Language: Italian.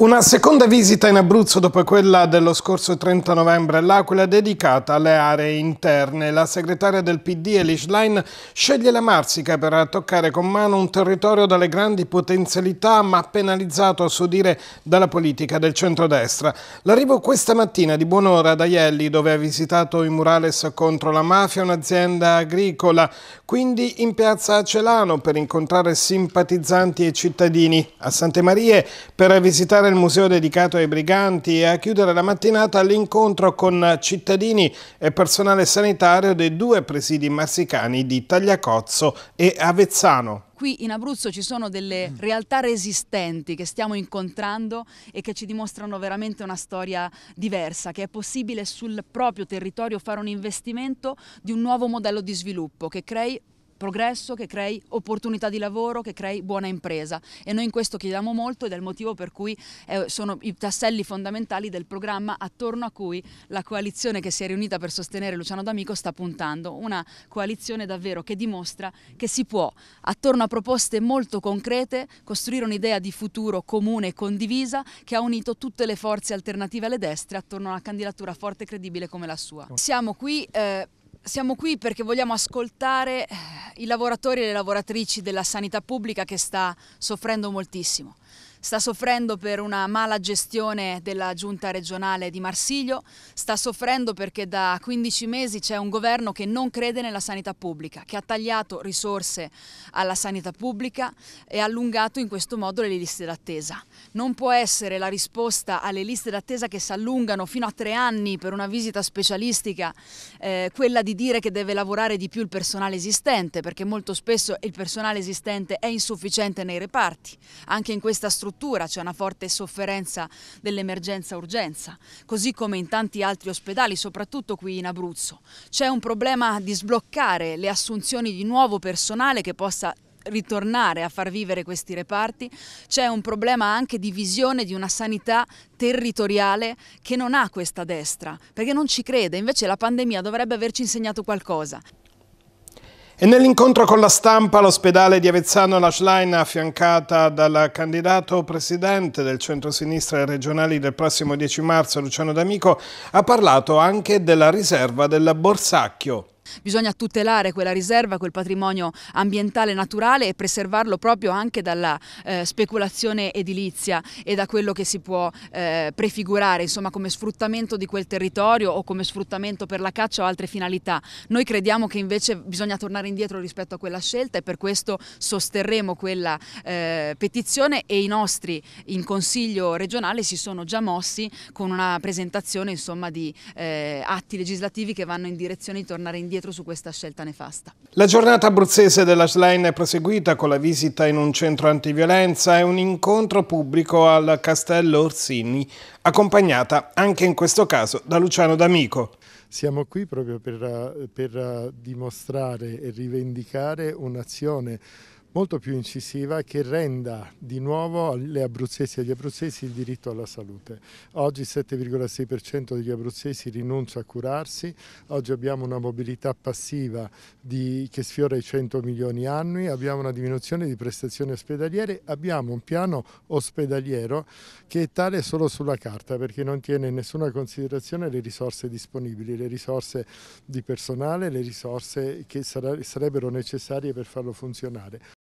Una seconda visita in Abruzzo dopo quella dello scorso 30 novembre all'Aquila dedicata alle aree interne. La segretaria del PD Elish Line sceglie la Marsica per toccare con mano un territorio dalle grandi potenzialità ma penalizzato a suo dire dalla politica del centrodestra. L'arrivo questa mattina di buon'ora ad Aielli dove ha visitato i murales contro la mafia, un'azienda agricola, quindi in piazza Celano per incontrare simpatizzanti e cittadini, a Sante Marie per visitare il museo dedicato ai briganti e a chiudere la mattinata l'incontro con cittadini e personale sanitario dei due presidi marsicani di Tagliacozzo e Avezzano qui in Abruzzo ci sono delle realtà resistenti che stiamo incontrando e che ci dimostrano veramente una storia diversa, che è possibile sul proprio territorio fare un investimento di un nuovo modello di sviluppo che crei progresso, che crei opportunità di lavoro, che crei buona impresa e noi in questo chiediamo molto ed è il motivo per cui eh, sono i tasselli fondamentali del programma attorno a cui la coalizione che si è riunita per sostenere Luciano D'Amico sta puntando, una coalizione davvero che dimostra che si può attorno a proposte molto concrete costruire un'idea di futuro comune e condivisa che ha unito tutte le forze alternative alle destre attorno a una candidatura forte e credibile come la sua. Siamo qui eh, siamo qui perché vogliamo ascoltare eh, i lavoratori e le lavoratrici della sanità pubblica che sta soffrendo moltissimo sta soffrendo per una mala gestione della giunta regionale di Marsiglio, sta soffrendo perché da 15 mesi c'è un governo che non crede nella sanità pubblica, che ha tagliato risorse alla sanità pubblica e ha allungato in questo modo le liste d'attesa. Non può essere la risposta alle liste d'attesa che si allungano fino a tre anni per una visita specialistica eh, quella di dire che deve lavorare di più il personale esistente, perché molto spesso il personale esistente è insufficiente nei reparti. Anche in questa questa struttura c'è una forte sofferenza dell'emergenza-urgenza, così come in tanti altri ospedali, soprattutto qui in Abruzzo. C'è un problema di sbloccare le assunzioni di nuovo personale che possa ritornare a far vivere questi reparti, c'è un problema anche di visione di una sanità territoriale che non ha questa destra, perché non ci crede, invece la pandemia dovrebbe averci insegnato qualcosa. E nell'incontro con la stampa all'ospedale di Avezzano la Schlein, affiancata dal candidato presidente del centro-sinistra regionali del prossimo 10 marzo, Luciano D'Amico, ha parlato anche della riserva del Borsacchio. Bisogna tutelare quella riserva, quel patrimonio ambientale naturale e preservarlo proprio anche dalla eh, speculazione edilizia e da quello che si può eh, prefigurare insomma, come sfruttamento di quel territorio o come sfruttamento per la caccia o altre finalità. Noi crediamo che invece bisogna tornare indietro rispetto a quella scelta e per questo sosterremo quella eh, petizione e i nostri in Consiglio regionale si sono già mossi con una presentazione insomma, di eh, atti legislativi che vanno in direzione di tornare indietro indietro su questa scelta nefasta. La giornata abruzzese della Schlein è proseguita con la visita in un centro antiviolenza e un incontro pubblico al Castello Orsini, accompagnata anche in questo caso da Luciano D'Amico. Siamo qui proprio per, eh, per eh, dimostrare e rivendicare un'azione molto più incisiva che renda di nuovo alle abruzzesi e agli abruzzesi il diritto alla salute. Oggi il 7,6% degli abruzzesi rinuncia a curarsi, oggi abbiamo una mobilità passiva di, che sfiora i 100 milioni annui, abbiamo una diminuzione di prestazioni ospedaliere, abbiamo un piano ospedaliero che è tale solo sulla carta perché non tiene in nessuna considerazione le risorse disponibili, le risorse di personale, le risorse che sarebbero necessarie per farlo funzionare.